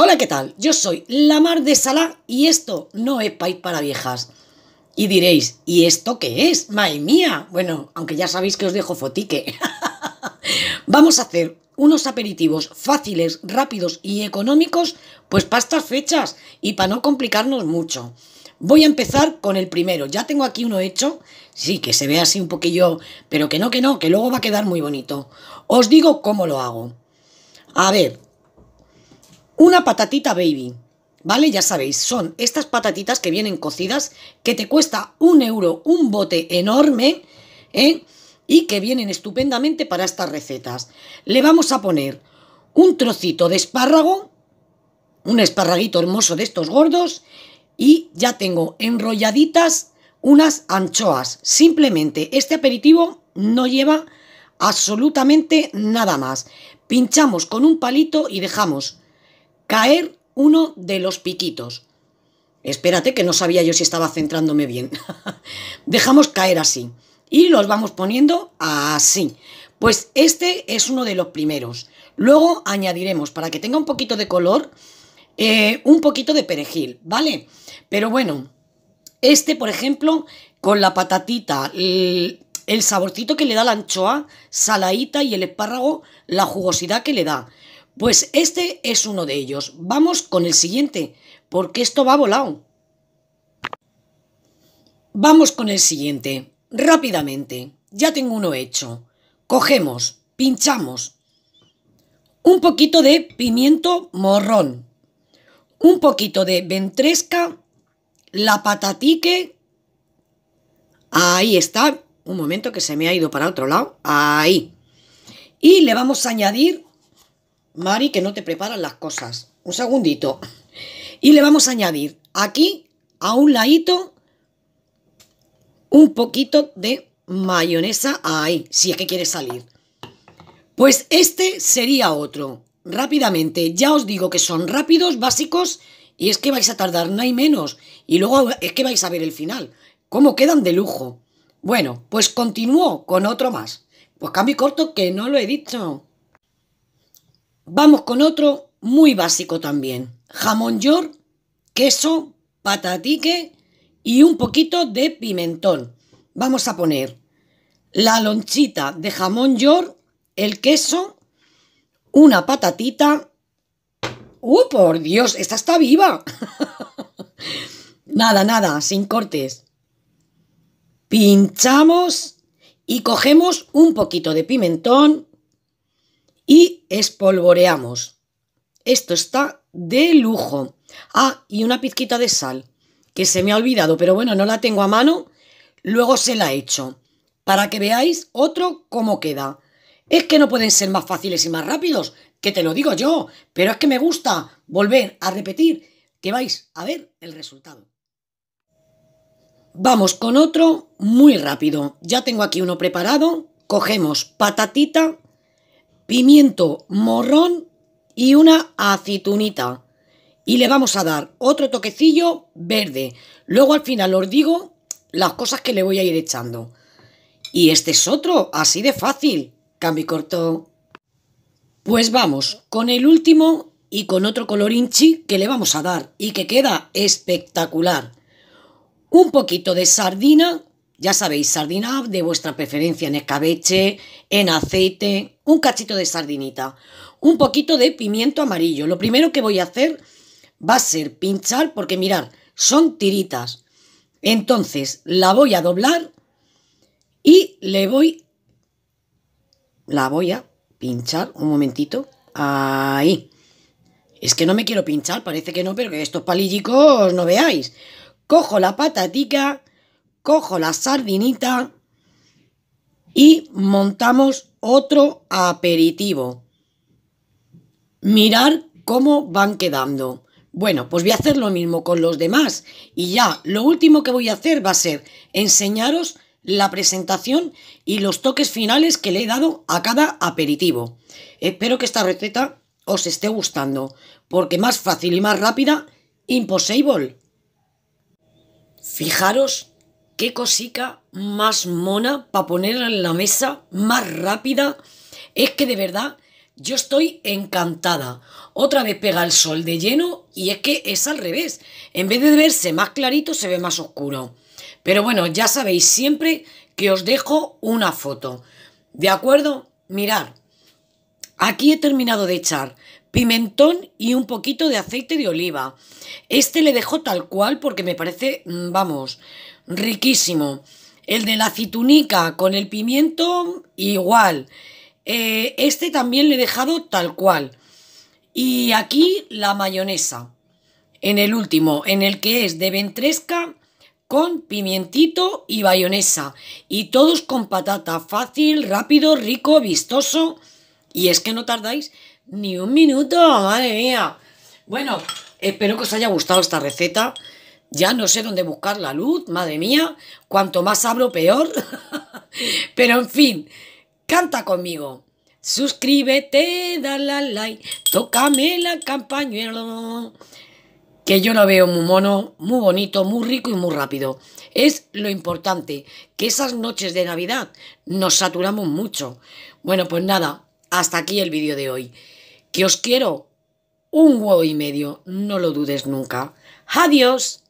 Hola, ¿qué tal? Yo soy la Mar de Salá y esto no es país para viejas. Y diréis, ¿y esto qué es? ¡Madre mía! Bueno, aunque ya sabéis que os dejo fotique. Vamos a hacer unos aperitivos fáciles, rápidos y económicos, pues para estas fechas y para no complicarnos mucho. Voy a empezar con el primero. Ya tengo aquí uno hecho. Sí, que se ve así un poquillo, pero que no, que no, que luego va a quedar muy bonito. Os digo cómo lo hago. A ver, una patatita baby, ¿vale? Ya sabéis, son estas patatitas que vienen cocidas, que te cuesta un euro, un bote enorme, ¿eh? Y que vienen estupendamente para estas recetas. Le vamos a poner un trocito de espárrago, un esparraguito hermoso de estos gordos, y ya tengo enrolladitas unas anchoas. Simplemente este aperitivo no lleva absolutamente nada más. Pinchamos con un palito y dejamos caer uno de los piquitos. Espérate, que no sabía yo si estaba centrándome bien. Dejamos caer así. Y los vamos poniendo así. Pues este es uno de los primeros. Luego añadiremos, para que tenga un poquito de color, eh, un poquito de perejil, ¿vale? Pero bueno, este, por ejemplo, con la patatita, el, saborcito que le da la anchoa, saladita y el espárrago, la jugosidad que le da. Pues este es uno de ellos. Vamos con el siguiente, porque esto va volado. Vamos con el siguiente. Rápidamente. Ya tengo uno hecho. Cogemos, pinchamos. Un poquito de pimiento morrón. Un poquito de ventresca. La patatique. Ahí está. Un momento que se me ha ido para otro lado. Ahí. Y le vamos a añadir Mari, que no te preparan las cosas. Un segundito. Y le vamos a añadir aquí, a un ladito, un poquito de mayonesa ahí, si es que quiere salir. Pues este sería otro. Rápidamente, ya os digo que son rápidos, básicos, y es que vais a tardar no hay menos. Y luego es que vais a ver el final. ¿Cómo quedan de lujo? Bueno, pues continúo con otro más. Pues cambio corto que no lo he dicho. Vamos con otro muy básico también. Jamón york, queso, patatique y un poquito de pimentón. Vamos a poner la lonchita de jamón york, el queso, una patatita. ¡Uh, por Dios! ¡Esta está viva! nada, nada, sin cortes. Pinchamos y cogemos un poquito de pimentón y espolvoreamos. Esto está de lujo. Ah, y una pizquita de sal, que se me ha olvidado, pero bueno, no la tengo a mano, luego se la echo, para que veáis otro cómo queda. Es que no pueden ser más fáciles y más rápidos, que te lo digo yo, pero es que me gusta volver a repetir, que vais a ver el resultado. Vamos con otro muy rápido. Ya tengo aquí uno preparado. Cogemos patatita, pimiento morrón y una aceitunita. Y le vamos a dar otro toquecillo verde. Luego al final os digo las cosas que le voy a ir echando. Y este es otro, así de fácil. Cambio corto. Pues vamos con el último y con otro color inchi que le vamos a dar y que queda espectacular. Un poquito de sardina ya sabéis, sardina de vuestra preferencia en escabeche, en aceite, un cachito de sardinita, un poquito de pimiento amarillo. Lo primero que voy a hacer va a ser pinchar, porque mirad, son tiritas. Entonces la voy a doblar y le voy, la voy a pinchar un momentito. Ahí. Es que no me quiero pinchar, parece que no, pero que estos palillicos no veáis. Cojo la patatica cojo la sardinita y montamos otro aperitivo. Mirar cómo van quedando. Bueno, pues voy a hacer lo mismo con los demás y ya lo último que voy a hacer va a ser enseñaros la presentación y los toques finales que le he dado a cada aperitivo. Espero que esta receta os esté gustando, porque más fácil y más rápida, imposible. Fijaros qué cosica más mona para ponerla en la mesa, más rápida. Es que de verdad yo estoy encantada. Otra vez pega el sol de lleno y es que es al revés. En vez de verse más clarito, se ve más oscuro. Pero bueno, ya sabéis siempre que os dejo una foto. ¿De acuerdo? Mirad. Aquí he terminado de echar pimentón y un poquito de aceite de oliva. Este le dejo tal cual porque me parece, mm, vamos, riquísimo. El de la citunica con el pimiento, igual. Eh, este también le he dejado tal cual. Y aquí la mayonesa. En el último, en el que es de ventresca con pimientito y mayonesa Y todos con patata. Fácil, rápido, rico, vistoso. Y es que no tardáis ni un minuto, madre mía. Bueno, espero que os haya gustado esta receta. Ya no sé dónde buscar la luz, madre mía, cuanto más abro, peor. Pero en fin, canta conmigo. Suscríbete, dale al like, tócame la campañuela. Que yo lo veo muy mono, muy bonito, muy rico y muy rápido. Es lo importante, que esas noches de Navidad nos saturamos mucho. Bueno, pues nada, hasta aquí el vídeo de hoy. Que os quiero un huevo y medio, no lo dudes nunca. ¡Adiós!